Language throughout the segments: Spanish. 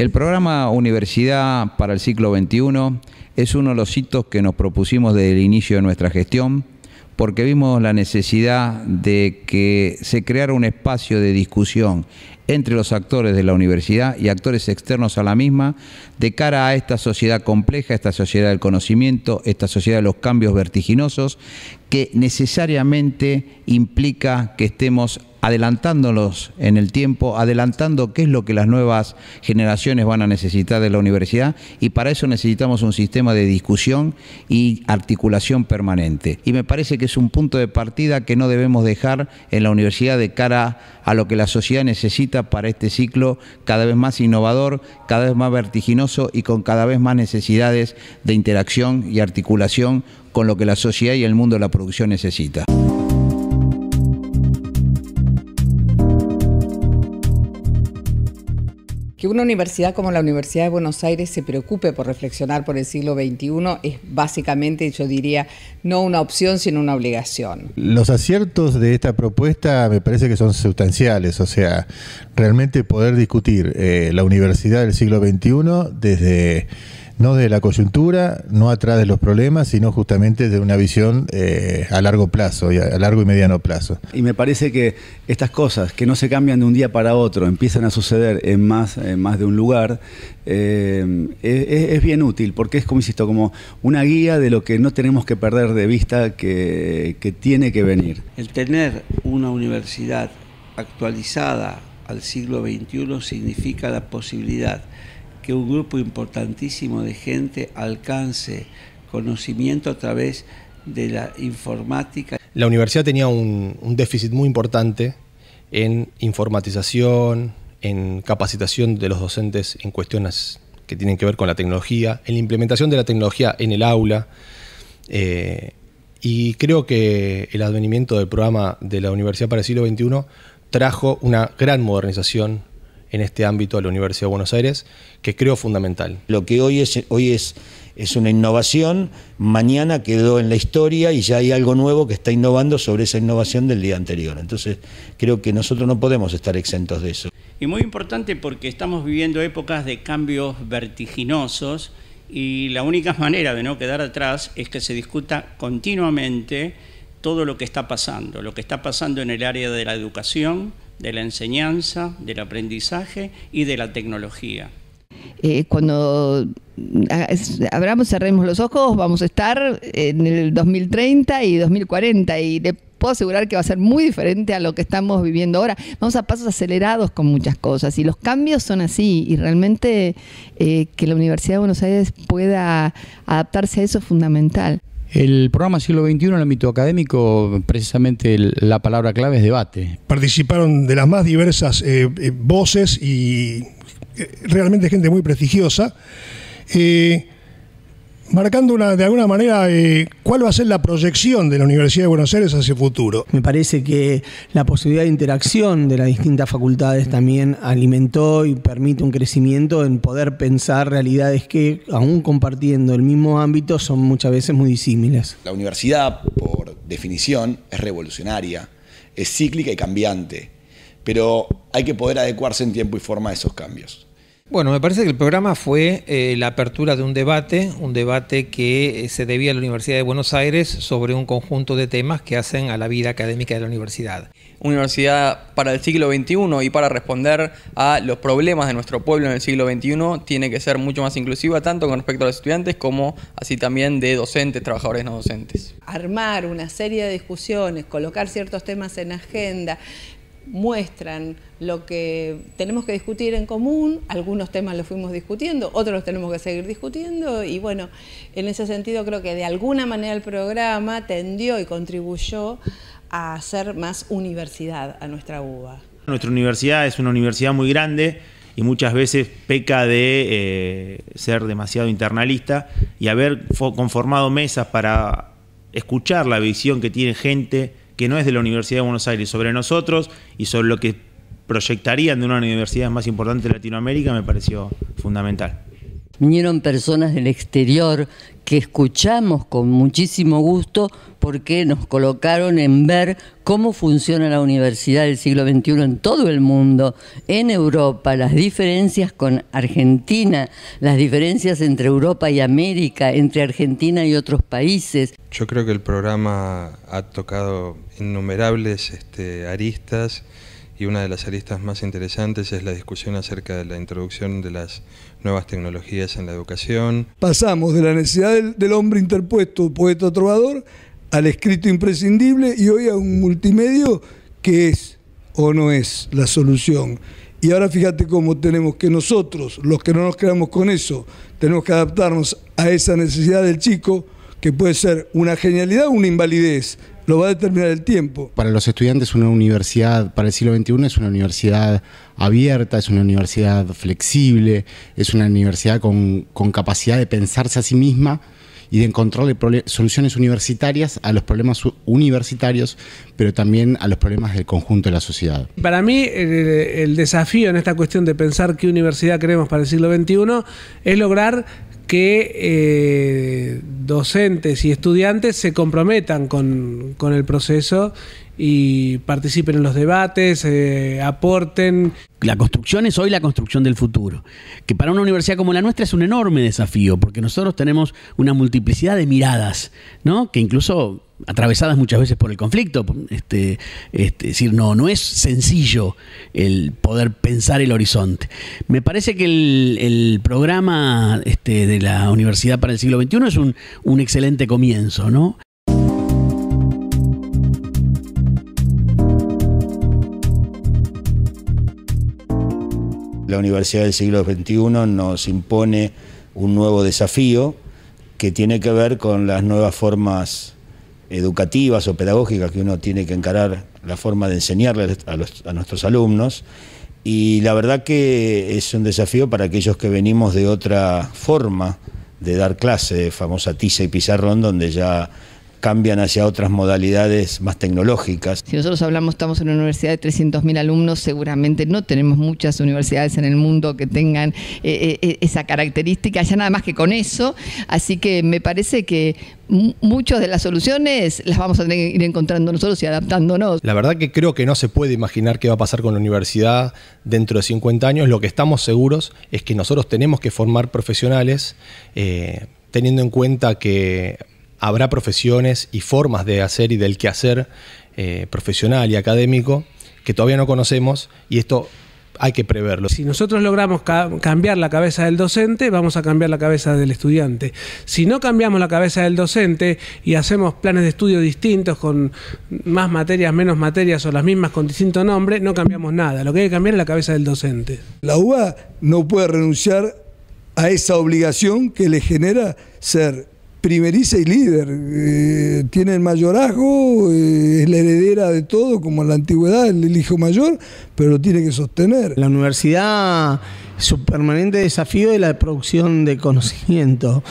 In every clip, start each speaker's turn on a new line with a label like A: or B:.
A: El programa Universidad para el Ciclo XXI es uno de los hitos que nos propusimos desde el inicio de nuestra gestión porque vimos la necesidad de que se creara un espacio de discusión entre los actores de la universidad y actores externos a la misma de cara a esta sociedad compleja, esta sociedad del conocimiento, esta sociedad de los cambios vertiginosos, que necesariamente implica que estemos adelantándonos en el tiempo, adelantando qué es lo que las nuevas generaciones van a necesitar de la universidad y para eso necesitamos un sistema de discusión y articulación permanente. Y me parece que es un punto de partida que no debemos dejar en la universidad de cara a lo que la sociedad necesita para este ciclo cada vez más innovador, cada vez más vertiginoso y con cada vez más necesidades de interacción y articulación con lo que la sociedad y el mundo de la producción necesita.
B: Que una universidad como la Universidad de Buenos Aires se preocupe por reflexionar por el siglo XXI es básicamente, yo diría, no una opción, sino una obligación.
C: Los aciertos de esta propuesta me parece que son sustanciales, o sea, realmente poder discutir eh, la universidad del siglo XXI desde no de la coyuntura, no atrás de los problemas, sino justamente de una visión eh, a largo plazo, y a largo y mediano plazo.
D: Y me parece que estas cosas que no se cambian de un día para otro, empiezan a suceder en más, más de un lugar, eh, es, bien útil, porque es, como insisto, como una guía de lo que no tenemos que perder de vista que, que tiene que venir. El tener una universidad actualizada al siglo XXI significa la posibilidad que un grupo importantísimo de gente alcance conocimiento a través de la informática.
C: La universidad tenía un, déficit muy importante en informatización, en capacitación de los docentes en cuestiones que tienen que ver con la tecnología, en la implementación de la tecnología en el aula. Eh, y creo que el advenimiento del programa de la Universidad para el siglo XXI trajo una gran modernización
A: en este ámbito de la Universidad de Buenos Aires, que creo fundamental. Lo que hoy es, hoy es, es una innovación, mañana quedó en la historia y ya hay algo nuevo que está innovando sobre esa innovación del día anterior. Entonces creo que nosotros no podemos estar exentos de eso.
D: Y muy importante porque estamos viviendo épocas de cambios vertiginosos y la única manera de no quedar atrás es que se discuta continuamente todo lo que está pasando, lo que está pasando en el área de la educación, de la enseñanza, del aprendizaje y de la tecnología.
B: Eh, cuando ah, abramos, cerremos los ojos, vamos a estar en el 2030 y 2040 y le puedo asegurar que va a ser muy diferente a lo que estamos viviendo ahora. Vamos a pasos acelerados con muchas cosas y los cambios son así y realmente eh, que la Universidad de Buenos Aires pueda adaptarse a eso es fundamental.
C: El programa Siglo XXI, en el ámbito académico, precisamente la palabra clave es debate. Participaron de las más diversas eh, eh, voces y eh, realmente gente muy prestigiosa marcando una, de alguna manera eh, cuál va a ser la proyección de la Universidad de Buenos Aires hacia el futuro. Me parece que la posibilidad de interacción de las distintas facultades también alimentó y permite un crecimiento en poder pensar realidades que, aún compartiendo el mismo ámbito, son muchas veces muy disímiles. La universidad, por definición, es revolucionaria, es cíclica y cambiante, pero hay que poder adecuarse en tiempo y forma a esos cambios.
A: Bueno, me parece que el programa fue eh, la apertura de un debate, un debate que eh, se debía a la Universidad de Buenos Aires sobre un conjunto de temas que hacen a la vida académica de la universidad.
C: Universidad para el siglo XXI y para responder a los problemas de nuestro pueblo en el siglo XXI tiene que ser mucho más inclusiva, tanto con respecto a los estudiantes como así también de docentes, trabajadores no docentes.
B: Armar una serie de discusiones, colocar ciertos temas en agenda, muestran lo que tenemos que discutir en común, algunos temas los fuimos discutiendo, otros los tenemos que seguir discutiendo y bueno, en ese sentido creo que de alguna manera el programa tendió y contribuyó a hacer más universidad a nuestra UBA.
C: Nuestra universidad es una universidad muy grande y muchas veces peca de eh, ser demasiado internalista y haber conformado mesas para escuchar la visión que tiene gente que no es de la Universidad de Buenos Aires sobre nosotros y sobre lo que proyectarían de una universidad más importante de Latinoamérica me pareció fundamental.
B: Vinieron personas del exterior que escuchamos con muchísimo gusto porque nos colocaron en ver cómo funciona la universidad del siglo XXI en todo el mundo, en Europa, las diferencias con Argentina, las diferencias entre Europa y América, entre Argentina y otros países.
A: Yo creo que el programa ha tocado innumerables este, aristas y una de las aristas más interesantes es la discusión acerca de la introducción de las nuevas tecnologías en la educación.
C: Pasamos de la necesidad del, hombre interpuesto, poeta trovador, al escrito imprescindible y hoy a un multimedio que es o no es la solución. Y ahora fíjate cómo tenemos que nosotros, los que no nos quedamos con eso, tenemos que adaptarnos a esa necesidad del chico, que puede ser una genialidad o una invalidez, lo va a determinar el tiempo. Para los estudiantes una universidad, para el siglo XXI es una universidad abierta, es una
D: universidad flexible, es una universidad con, capacidad de pensarse a sí misma y de encontrar soluciones universitarias a los problemas universitarios, pero también a los problemas del conjunto de la sociedad.
C: Para mí, el desafío en esta cuestión de pensar qué universidad queremos para el siglo XXI es lograr que eh, docentes y estudiantes se comprometan con, el proceso y participen en los debates, eh, aporten. La construcción es hoy
D: la construcción del futuro, que para una universidad como la nuestra es un enorme desafío, porque nosotros tenemos una multiplicidad de miradas, ¿no? que incluso atravesadas muchas veces por el conflicto. Este, este, decir, no, no es sencillo el poder pensar el horizonte. Me parece que el, programa este, de la Universidad para el siglo XXI es un, un excelente comienzo, ¿no?
A: La Universidad del siglo XXI nos impone un nuevo desafío que tiene que ver con las nuevas formas educativas o pedagógicas que uno tiene que encarar la forma de enseñarles a, a nuestros alumnos. Y la verdad que es un desafío para aquellos que venimos de otra forma de dar clase, famosa tiza y pizarrón, donde ya cambian hacia otras modalidades más tecnológicas. Si
B: nosotros hablamos, estamos en una universidad de 300.000 alumnos, seguramente no tenemos muchas universidades en el mundo que tengan eh, eh, eh, esa característica, ya nada más que con eso, así que me parece que muchas de las soluciones las vamos a ir encontrando nosotros y adaptándonos.
C: La verdad que creo que no se puede imaginar qué va a pasar con la universidad dentro de 50 años. Lo que estamos seguros es que nosotros tenemos que formar profesionales. teniendo en cuenta que habrá profesiones y formas de hacer y del quehacer eh, profesional y académico que todavía no conocemos y esto hay que preverlo. Si nosotros logramos cambiar la cabeza del docente, vamos a cambiar la cabeza del estudiante. Si no cambiamos la cabeza del docente y hacemos planes de estudio distintos con más materias, menos materias o las mismas con distinto nombre, no cambiamos nada. Lo que hay que cambiar es la cabeza del docente. La UBA no puede renunciar a esa obligación que le genera ser primeriza y líder. Eh, tiene el mayorazgo, eh, es la heredera de todo, como en la antigüedad, el hijo mayor, pero lo tiene que sostener. La universidad su permanente desafío es la producción de conocimiento.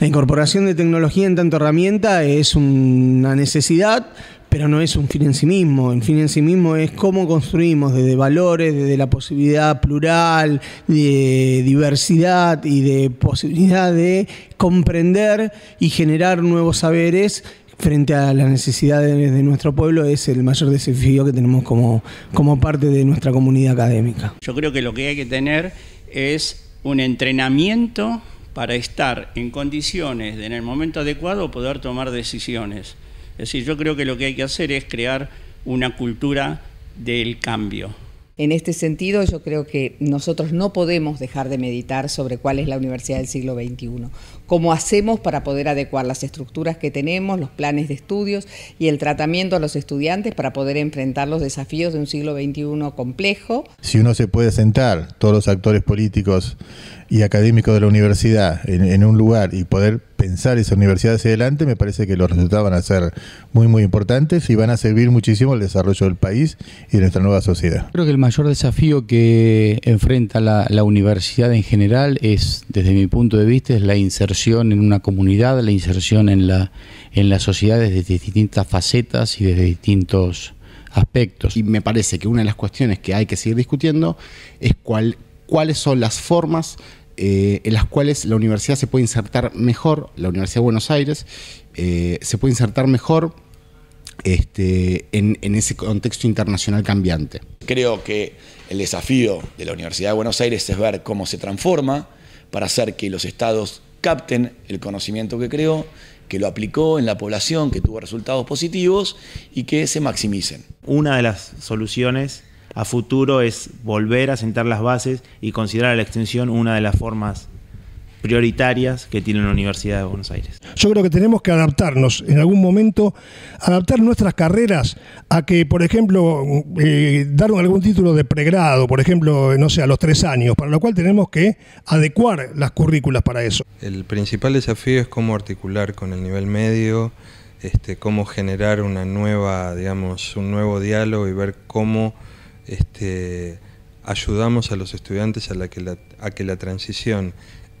C: La incorporación de tecnología en tanto herramienta es una necesidad, pero no es un fin en sí mismo. El fin en sí mismo es cómo construimos desde valores, desde la posibilidad plural, de diversidad y de posibilidad de comprender y generar nuevos saberes frente a las necesidades de nuestro pueblo es el mayor desafío que tenemos como, como parte de nuestra comunidad académica.
D: Yo creo que lo que hay que tener es un entrenamiento para estar en condiciones de, en el momento adecuado poder tomar decisiones. Es decir, yo creo que lo que hay que hacer es crear una cultura del cambio.
B: En este sentido, yo creo que nosotros no podemos dejar de meditar sobre cuál es la universidad del siglo XXI, cómo hacemos para poder adecuar las estructuras que tenemos, los planes de estudios y el tratamiento a los estudiantes para poder enfrentar los desafíos de un siglo XXI complejo.
C: Si uno se puede sentar, todos los actores políticos y académicos de la universidad, en, un lugar y poder pensar esa universidad hacia adelante, me parece que los resultados van a ser muy, muy importantes y van a servir muchísimo al desarrollo del país y de nuestra nueva sociedad. Creo que el mayor desafío que enfrenta la, universidad en general es, desde mi punto de vista, es la inserción en una comunidad, la inserción en la, en la sociedad desde distintas facetas y desde distintos
D: aspectos. Y me parece que una de las cuestiones que hay que seguir discutiendo es cuál, cuáles son las formas eh, en las cuales la universidad se puede insertar mejor, la Universidad de Buenos Aires, eh, se puede insertar mejor este, en, en ese contexto internacional cambiante.
C: Creo que el desafío de la Universidad de Buenos Aires es ver cómo se transforma para hacer que los estados capten el conocimiento que creó, que lo aplicó en la población, que tuvo resultados positivos y que se maximicen. Una de las soluciones a futuro es volver a sentar las bases y considerar a la extensión una de las formas prioritarias que tiene la Universidad de Buenos Aires. Yo creo que tenemos que adaptarnos en algún momento, adaptar nuestras carreras a que, por ejemplo, eh, dar algún título de pregrado, por ejemplo, no sé, a los tres años, para lo cual tenemos que adecuar las currículas
A: para eso. El principal desafío es cómo articular con el nivel medio, este, cómo generar una nueva, digamos, un nuevo diálogo y ver cómo este, ayudamos a los estudiantes a, que la, transición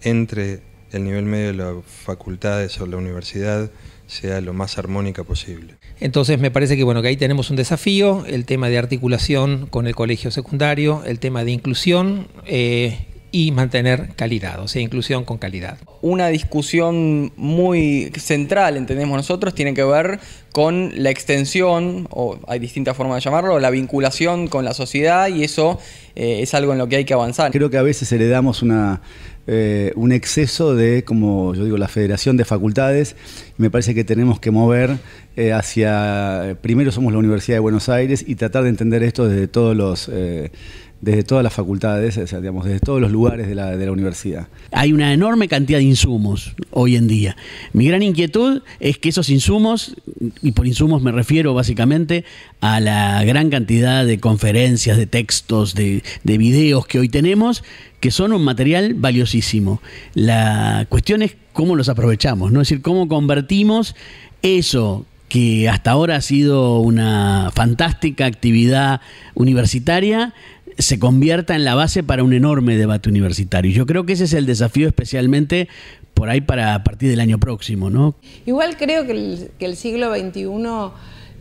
A: entre el nivel medio de las facultades o la universidad sea lo más armónica posible. Entonces me parece que bueno, que ahí tenemos un desafío, el tema de articulación con el colegio secundario, el tema de inclusión eh, y mantener calidad, o sea, inclusión con calidad
C: una discusión muy central, entendemos nosotros, tiene que ver con la extensión, o hay distintas formas de llamarlo, la vinculación con la sociedad y eso eh, es algo en lo que hay que avanzar. Creo que a
D: veces heredamos una, eh, un exceso de, como yo digo, la federación de facultades. Me parece que tenemos que mover eh, hacia, primero somos la Universidad de Buenos Aires y tratar de entender esto desde todos los desde todas las facultades, desde todos los lugares de la, universidad. Hay una enorme cantidad de insumos hoy en día. Mi gran inquietud es que esos insumos, y por insumos me refiero básicamente a la gran cantidad de conferencias, de textos, de, de videos que hoy tenemos, que son un material valiosísimo. La cuestión es cómo los aprovechamos, ¿no? Es decir, cómo convertimos eso que hasta ahora ha sido una fantástica actividad universitaria se convierta en la base para un enorme debate universitario. Yo creo que ese es el desafío especialmente por ahí para a partir del año próximo, ¿no?
B: Igual creo que el, siglo XXI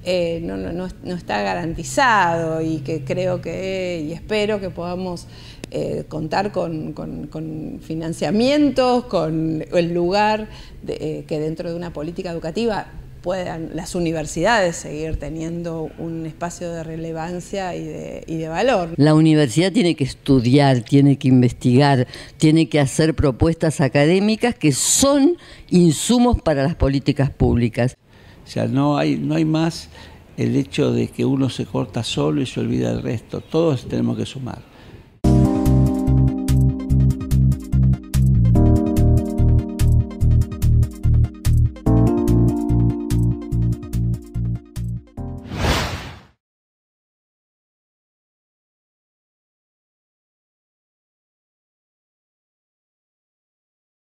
B: eh, no, está garantizado y que creo que, y espero que podamos eh, contar con, financiamientos, con el lugar eh, que dentro de una política educativa puedan las universidades seguir teniendo un espacio de relevancia y de, y de valor. La universidad tiene que estudiar, tiene que investigar, tiene que hacer propuestas académicas que son insumos para las políticas públicas. O sea, no hay, no hay más el hecho de
D: que uno se corta solo y se olvida del resto. Todos tenemos que sumar.